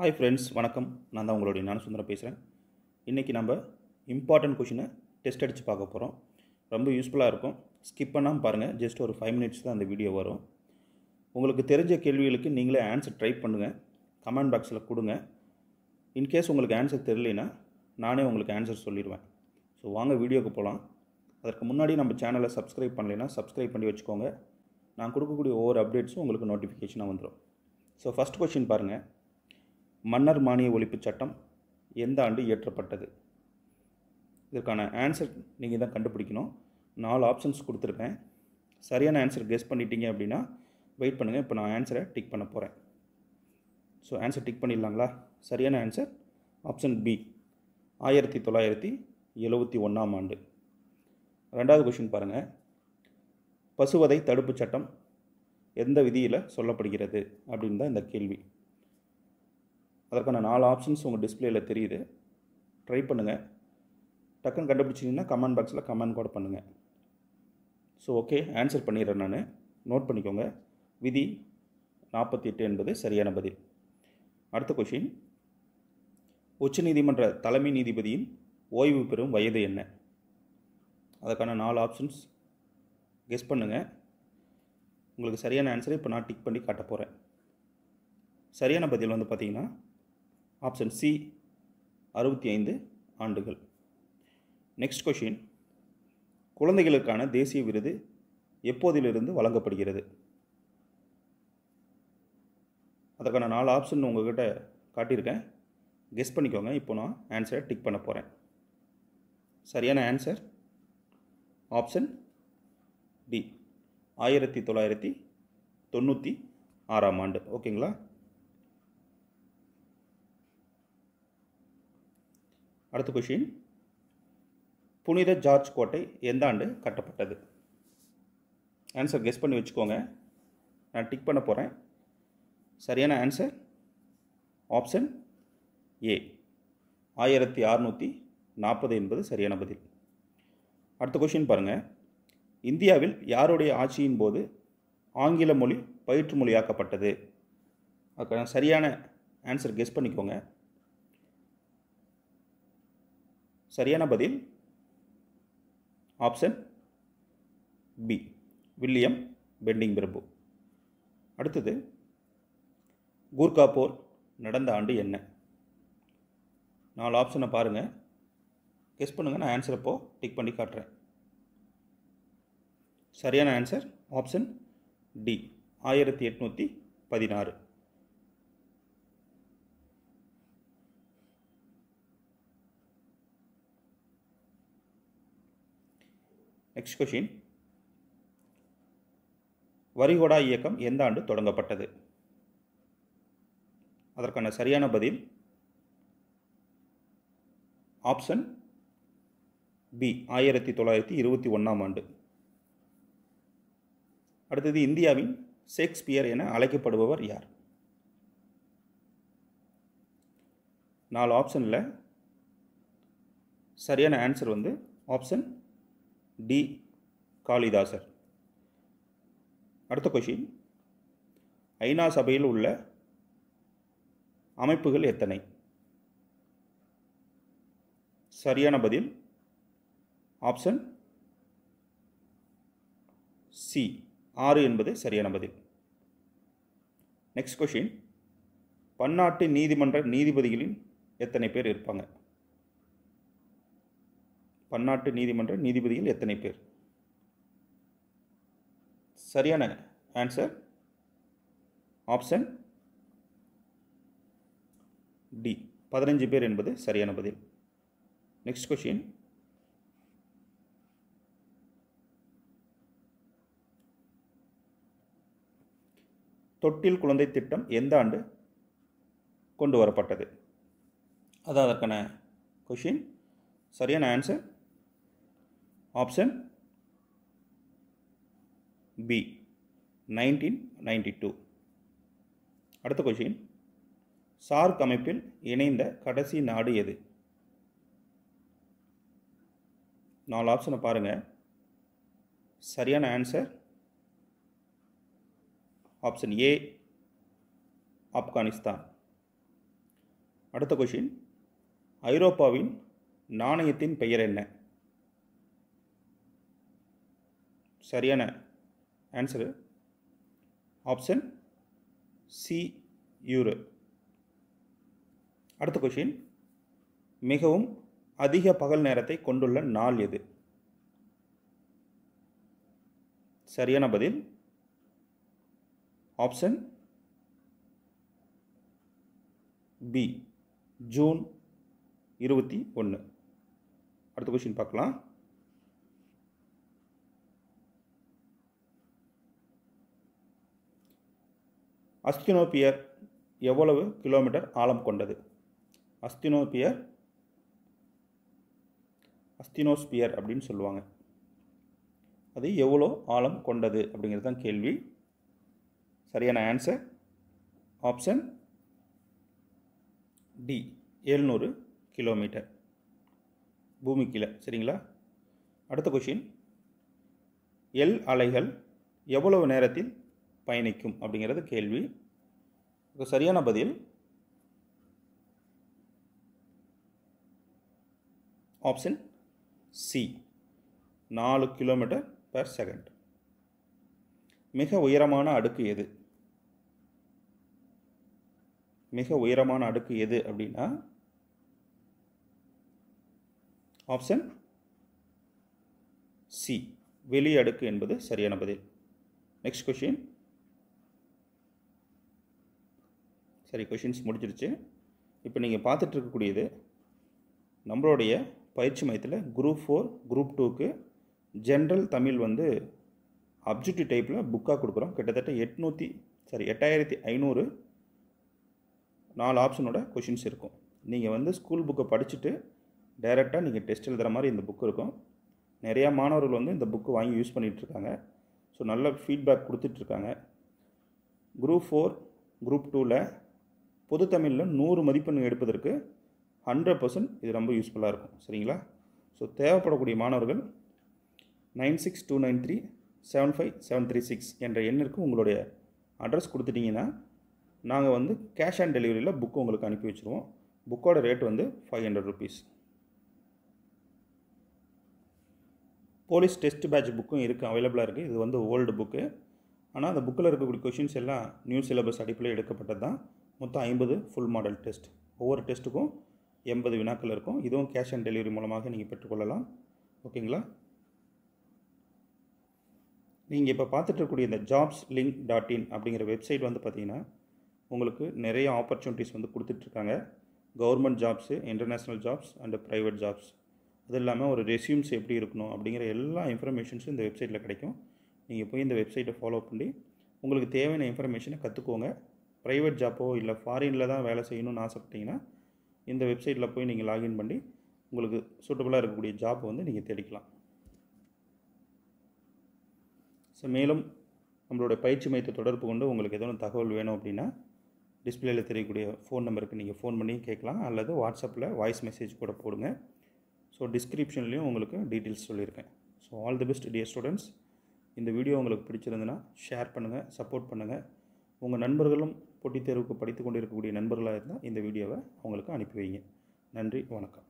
hi friends வணக்கம் நான் தான் உங்களுடைய நான் சுந்தரம் பேசுகிறேன் இன்றைக்கி நம்ம இம்பார்ட்டண்ட் கொஷினை டெஸ்ட் அடித்து பார்க்க போகிறோம் ரொம்ப யூஸ்ஃபுல்லாக இருக்கும் ஸ்கிப் பண்ணாமல் பாருங்கள் ஜஸ்ட் ஒரு ஃபைவ் மினிட்ஸ் தான் அந்த வீடியோ வரும் உங்களுக்கு தெரிஞ்ச கேள்விகளுக்கு நீங்களே ஆன்சர் ட்ரை பண்ணுங்கள் கமெண்ட் பாக்ஸில் கொடுங்க இன்கேஸ் உங்களுக்கு ஆன்சர் தெரியலனா நானே உங்களுக்கு ஆன்சர் சொல்லிடுவேன் ஸோ வாங்க வீடியோவுக்கு போகலாம் அதற்கு முன்னாடி நம்ம சேனலை சப்ஸ்கிரைப் பண்ணலைன்னா சப்ஸ்கிரைப் பண்ணி வச்சுக்கோங்க நான் கொடுக்கக்கூடிய ஒவ்வொரு அப்டேட்ஸும் உங்களுக்கு நோட்டிஃபிகேஷனாக வந்துடும் ஸோ ஃபஸ்ட் கொஷின் பாருங்கள் மன்னர் மானிய ஒழிப்பு சட்டம் எந்த ஆண்டு இயற்றப்பட்டது இதற்கான ஆன்சர் நீங்கள் தான் கண்டுபிடிக்கணும் நாலு ஆப்ஷன்ஸ் கொடுத்துருக்கேன் சரியான ஆன்சர் கெஸ் பண்ணிட்டீங்க அப்படின்னா வெயிட் பண்ணுங்கள் இப்போ நான் ஆன்சரை டிக் பண்ண போகிறேன் ஸோ ஆன்சர் டிக் பண்ணிடலாங்களா சரியான ஆன்சர் ஆப்ஷன் பி ஆயிரத்தி தொள்ளாயிரத்தி எழுவத்தி ஒன்றாம் ஆண்டு ரெண்டாவது கொஷின் பாருங்கள் பசுவதை தடுப்புச் சட்டம் எந்த விதியில் சொல்லப்படுகிறது அப்படின் தான் இந்த கேள்வி அதற்கான நாலு ஆப்ஷன்ஸ் உங்கள் டிஸ்பிளேயில் தெரியுது ட்ரை பண்ணுங்கள் டக்குன்னு கண்டுபிடிச்சிங்கன்னா கமெண்ட் பாக்ஸில் கமெண்ட் கூட பண்ணுங்கள் ஸோ ஓகே ஆன்சர் பண்ணிடுறேன் நான் நோட் பண்ணிக்கோங்க விதி நாற்பத்தி எட்டு என்பது சரியான பதில் அடுத்த கொஷின் உச்ச நீதிமன்ற தலைமை நீதிபதியின் ஓய்வு பெறும் வயது என்ன அதற்கான நாலு ஆப்ஷன்ஸ் கெஸ் பண்ணுங்கள் உங்களுக்கு சரியான ஆன்சரை இப்போ நான் டிக் பண்ணி காட்ட போகிறேன் சரியான பதில் வந்து பார்த்திங்கன்னா ஆப்ஷன் சி அறுபத்தி ஐந்து ஆண்டுகள் நெக்ஸ்ட் கொஷின் குழந்தைகளுக்கான தேசிய விருது எப்போதிலிருந்து வழங்கப்படுகிறது அதற்கான நாலு ஆப்ஷன் உங்கள்கிட்ட காட்டியிருக்கேன் கெஸ் பண்ணிக்கோங்க இப்போ நான் ஆன்சரை டிக் பண்ண போகிறேன் சரியான ஆன்சர் ஆப்ஷன் டி ஆயிரத்தி தொள்ளாயிரத்தி தொண்ணூற்றி ஆறாம் ஆண்டு ஓகேங்களா அடுத்த கொஷின் புனித ஜார்ஜ் கோட்டை எந்த ஆண்டு கட்டப்பட்டது ஆன்சர் கெஸ் பண்ணி வச்சுக்கோங்க நான் டிக் பண்ண போகிறேன் சரியான ஆன்சர் ஆப்ஷன் ஏ ஆயிரத்தி அறநூற்றி நாற்பது என்பது சரியான பதில் அடுத்த கொஷின் பாருங்கள் இந்தியாவில் யாருடைய ஆட்சியின் போது ஆங்கில மொழி பயிற்று மொழியாக்கப்பட்டது அதுக்கான சரியான ஆன்சர் கெஸ் பண்ணிக்கோங்க சரியான பதில் ஆப்ஷன் பி வில்லியம் பெண்டிங் பிரபு அடுத்தது கூர்கா போர் நடந்த ஆண்டு என்ன நாலு ஆப்ஷனை பாருங்கள் கெஸ் பண்ணுங்கள் நான் ஆன்சர் அப்போ டிக் பண்ணி காட்டுறேன் சரியான ஆன்சர் ஆப்ஷன் டி ஆயிரத்தி எட்நூற்றி பதினாறு நெக்ஸ்ட் கொஷின் வரிகோடா இயக்கம் எந்த ஆண்டு தொடங்கப்பட்டது அதற்கான சரியான பதில் ஆப்ஷன் பி ஆயிரத்தி தொள்ளாயிரத்தி இருபத்தி ஒன்றாம் ஆண்டு அடுத்தது இந்தியாவின் ஷேக்ஸ்பியர் என அழைக்கப்படுபவர் யார் நாலு ஆப்ஷனில் சரியான ஆன்சர் வந்து ஆப்ஷன் டி காளிதாசர் அடுத்த கொஷின் ஐநா சபையில் உள்ள அமைப்புகள் எத்தனை சரியான பதில் ஆப்ஷன் சி ஆறு என்பது சரியான பதில் நெக்ஸ்ட் கொஷின் பன்னாட்டு நீதிமன்ற நீதிபதிகளின் எத்தனை பேர் இருப்பாங்க பன்னாட்டு நீதிமன்ற நீதிபதிகள் எத்தனை பேர் சரியான ஆன்சர் ஆப்ஷன் டி பதினஞ்சு பேர் என்பது சரியான பதில் நெக்ஸ்ட் கொஷின் தொட்டில் குழந்தை திட்டம் எந்த ஆண்டு கொண்டு வரப்பட்டது அதான் அதற்கான கொஷின் சரியான answer option B nineteen ninety two அடுத்த கொஷின் சார்க் அமைப்பில் இணைந்த கடைசி நாடு எது நாலு ஆப்ஷனை பாருங்கள் சரியான ஆன்சர் ஆப்ஷன் ஏ ஆப்கானிஸ்தான் அடுத்த கொஷின் ஐரோப்பாவின் நாணயத்தின் பெயர் என்ன சரியான ஆன்சரு ஆப்ஷன் சி யூரு அடுத்த கொஷின் மிகவும் அதிக பகல் நேரத்தை கொண்டுள்ள நாள் எது சரியான பதில் ஆப்ஷன் பி ஜூன் இருபத்தி ஒன்று அடுத்த கொஷின் பார்க்கலாம் அஸ்தினோபியர் எவ்வளவு கிலோமீட்டர் ஆழம் கொண்டது அஸ்தினோபியர் அஸ்தினோஸ்பியர் அப்படின்னு சொல்லுவாங்க அது எவ்வளோ ஆழம் கொண்டது அப்படிங்கிறது தான் கேள்வி சரியான ஆன்சர் ஆப்ஷன் டி எழுநூறு கிலோமீட்டர் பூமி கீழே சரிங்களா அடுத்த கொஷின் எல் அலைகள் எவ்வளவு நேரத்தில் பயணிக்கும் அப்படிங்கிறது கேள்வி சரியான பதில் ஆப்ஷன் சி நாலு கிலோமீட்டர் பர் செகண்ட் மிக உயரமான அடுக்கு எது மிக உயரமான அடுக்கு எது அப்படின்னா ஆப்ஷன் சி வெளி அடுக்கு என்பது சரியான பதில் நெக்ஸ்ட் கொஷின் சரி கொஷின்ஸ் முடிஞ்சிருச்சு இப்போ நீங்கள் பார்த்துட்ருக்கக்கூடியது நம்மளுடைய பயிற்சி மையத்தில் குரூப் ஃபோர் குரூப் டூக்கு ஜென்ரல் தமிழ் வந்து அப்ஜெக்டிவ் டைப்பில் புக்காக கொடுக்குறோம் கிட்டத்தட்ட எட்நூற்றி சாரி எட்டாயிரத்தி ஐநூறு நாலு ஆப்ஷனோட கொஷின்ஸ் இருக்கும் நீங்கள் வந்து ஸ்கூல் புக்கை படிச்சுட்டு டைரெக்டாக நீங்கள் டெஸ்ட் எழுதுகிற மாதிரி இந்த புக் இருக்கும் நிறையா மாணவர்கள் வந்து இந்த புக்கு வாங்கி யூஸ் பண்ணிகிட்ருக்காங்க ஸோ நல்ல ஃபீட்பேக் கொடுத்துட்ருக்காங்க குரூப் ஃபோர் குரூப் டூவில் பொது தமிழில் நூறு மதிப்பெண் எடுப்பதற்கு ஹண்ட்ரட் பர்சன்ட் இது ரொம்ப யூஸ்ஃபுல்லாக இருக்கும் சரிங்களா ஸோ தேவைப்படக்கூடிய மாணவர்கள் nine six two nine three seven five seven three six என்ற எண்ணிற்கு உங்களுடைய அட்ரஸ் கொடுத்துட்டிங்கன்னா நாங்கள் வந்து கேஷ் ஆன் டெலிவரியில் புக்கு உங்களுக்கு அனுப்பி வச்சுருவோம் புக்கோட ரேட் வந்து five hundred rupees police test batch புக்கும் இருக்குது அவைலபிளாக இருக்குது இது வந்து ஓல்டு புக்கு ஆனால் அந்த புக்கில் இருக்கக்கூடிய கொஷின்ஸ் எல்லாம் நியூ சிலபஸ் அடிப்படையில் எடுக்கப்பட்டது தான் மொத்தம் ஐம்பது ஃபுல் மாடல் டெஸ்ட் ஒவ்வொரு டெஸ்ட்டுக்கும் எண்பது வினாக்கள் இருக்கும் இதுவும் கேஷ் ஆன் டெலிவரி மூலமாக நீங்கள் பெற்றுக்கொள்ளலாம் ஓகேங்களா நீங்கள் இப்போ பார்த்துட்டு இந்த ஜாப்ஸ் லிங்க் டாட் இன் அப்படிங்கிற வெப்சைட் வந்து பார்த்திங்கன்னா உங்களுக்கு நிறைய ஆப்பர்ச்சுனிட்டிஸ் வந்து கொடுத்துட்ருக்காங்க government jobs international jobs and private jobs அது இல்லாமல் ஒரு ரெசியூம்ஸ் எப்படி இருக்கணும் அப்படிங்கிற எல்லா இன்ஃபர்மேஷன்ஸும் இந்த வெப்சைட்டில் கிடைக்கும் நீங்கள் போய் இந்த வெப்சைட்டை ஃபாலோ பண்ணி உங்களுக்கு தேவையான இன்ஃபர்மேஷனை கற்றுக்கோங்க ப்ரைவேட் ஜாப்போ இல்லை ஃபாரினில் தான் வேலை செய்யணும்னு ஆசைப்பட்டீங்கன்னா இந்த வெப்சைட்டில் போய் நீங்கள் லாகின் பண்ணி உங்களுக்கு சூட்டபுளாக இருக்கக்கூடிய ஜாப்பை வந்து நீங்கள் தேடிக்கலாம் ஸோ மேலும் நம்மளோட பயிற்சி மையத்தை தொடர்பு கொண்டு உங்களுக்கு எதோ தகவல் வேணும் அப்படின்னா டிஸ்பிளேல தெரியக்கூடிய ஃபோன் நம்பருக்கு நீங்கள் ஃபோன் பண்ணி கேட்கலாம் அல்லது வாட்ஸ்அப்பில் வாய்ஸ் மெசேஜ் கூட போடுங்க ஸோ டிஸ்கிரிப்ஷன்லேயும் உங்களுக்கு டீட்டெயில்ஸ் சொல்லியிருக்கேன் so all the best dear students இந்த வீடியோ உங்களுக்கு பிடிச்சிருந்ததுன்னா ஷேர் பண்ணுங்கள் சப்போர்ட் பண்ணுங்கள் உங்கள் நண்பர்களும் போட்டித் தேர்வுக்கு படித்து கொண்டிருக்கக்கூடிய நண்பர்களாக இருந்தால் இந்த வீடியோவை அவங்களுக்கு அனுப்பி வைங்க நன்றி வணக்கம்